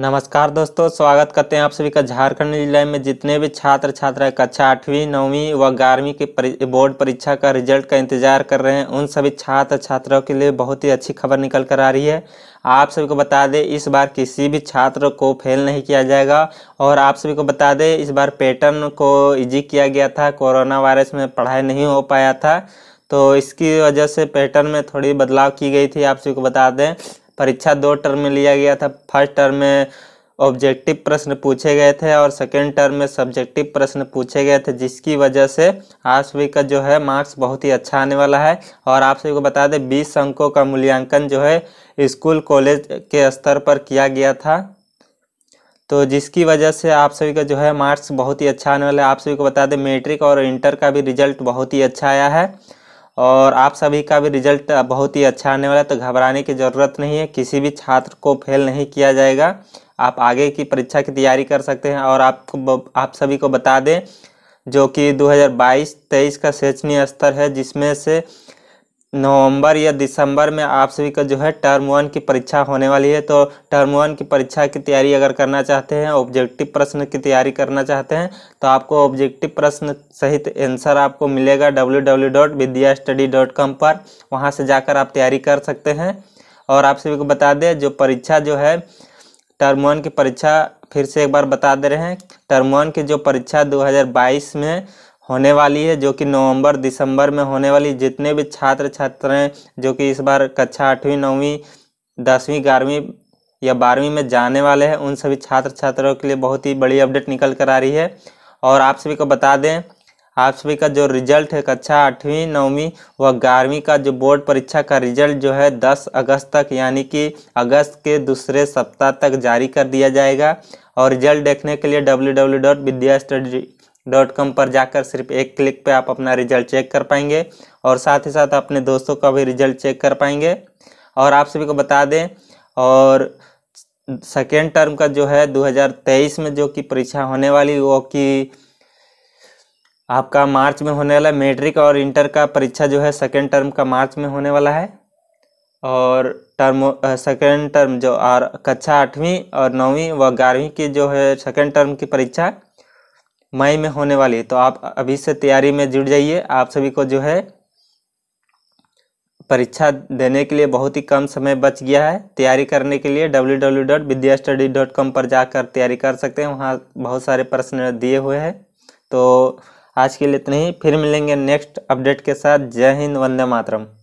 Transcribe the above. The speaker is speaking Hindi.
नमस्कार दोस्तों स्वागत करते हैं आप सभी का झारखंड जिले में जितने भी छात्र छात्राएं कक्षा आठवीं नौवीं व ग्यारहवीं की बोर्ड परीक्षा का रिजल्ट का इंतजार कर रहे हैं उन सभी छात्र छात्राओं के लिए बहुत ही अच्छी खबर निकल कर आ रही है आप सभी को बता दें इस बार किसी भी छात्र को फेल नहीं किया जाएगा और आप सभी को बता दें इस बार पैटर्न को इजी किया गया था कोरोना वायरस में पढ़ाई नहीं हो पाया था तो इसकी वजह से पैटर्न में थोड़ी बदलाव की गई थी आप सभी को बता दें परीक्षा दो टर्म में लिया गया था फर्स्ट टर्म में ऑब्जेक्टिव प्रश्न पूछे गए थे और सेकेंड टर्म में सब्जेक्टिव प्रश्न पूछे गए थे जिसकी वजह से आज वी का जो है मार्क्स बहुत ही अच्छा आने वाला है और आप सभी को बता दें बीस अंकों का मूल्यांकन जो है स्कूल कॉलेज के स्तर पर किया गया था तो जिसकी वजह से आप सभी का जो है मार्क्स बहुत ही अच्छा आने वाला है आप सभी को बता दें मेट्रिक और इंटर का भी रिजल्ट बहुत ही अच्छा आया है और आप सभी का भी रिजल्ट बहुत ही अच्छा आने वाला है तो घबराने की ज़रूरत नहीं है किसी भी छात्र को फेल नहीं किया जाएगा आप आगे की परीक्षा की तैयारी कर सकते हैं और आपको आप सभी को बता दें जो कि 2022-23 का शैक्षणिक स्तर है जिसमें से नवंबर या दिसंबर में आप सभी का जो है टर्म वन की परीक्षा होने वाली है तो टर्म वन की परीक्षा की तैयारी अगर करना चाहते हैं ऑब्जेक्टिव प्रश्न की तैयारी करना चाहते हैं तो आपको ऑब्जेक्टिव प्रश्न सहित आंसर आपको मिलेगा W W dot Vidya study dot com पर वहाँ से जाकर आप तैयारी कर सकते हैं और आप सभी को बता दें जो परीक्षा जो है टर्म वन की परीक्षा फिर से एक बार बता दे रहे हैं टर्म वन की जो परीक्षा दो में होने वाली है जो कि नवंबर दिसंबर में होने वाली जितने भी छात्र छात्राएं जो कि इस बार कक्षा आठवीं नौवीं दसवीं ग्यारहवीं या बारहवीं में जाने वाले हैं उन सभी छात्र छात्राओं के लिए बहुत ही बड़ी अपडेट निकल कर आ रही है और आप सभी को बता दें आप सभी का जो रिजल्ट है कक्षा आठवीं नौवीं व ग्यारहवीं का जो बोर्ड परीक्षा का रिजल्ट जो है दस अगस्त तक यानी कि अगस्त के दूसरे सप्ताह तक जारी कर दिया जाएगा और रिजल्ट देखने के लिए W W dot Vidya study dot com पर जाकर सिर्फ एक क्लिक पे आप अपना रिजल्ट चेक कर पाएंगे और साथ ही साथ अपने दोस्तों का भी रिजल्ट चेक कर पाएंगे और आप सभी को बता दें और सेकेंड टर्म का जो है 2023 में जो कि परीक्षा होने वाली वो कि आपका मार्च में होने वाला मैट्रिक मेट्रिक और इंटर का परीक्षा जो है सेकेंड टर्म का मार्च में होने वाला है और टर्म सेकेंड टर्म जो और कक्षा आठवीं और नौवीं व ग्यारहवीं की जो है सेकेंड टर्म की परीक्षा मई में होने वाली है तो आप अभी से तैयारी में जुट जाइए आप सभी को जो है परीक्षा देने के लिए बहुत ही कम समय बच गया है तैयारी करने के लिए W W dot Vidya study dot com पर जाकर तैयारी कर सकते हैं वहाँ बहुत सारे प्रश्न दिए हुए हैं तो आज के लिए इतना ही फिर मिलेंगे नेक्स्ट अपडेट के साथ जय हिंद वंदे मातरम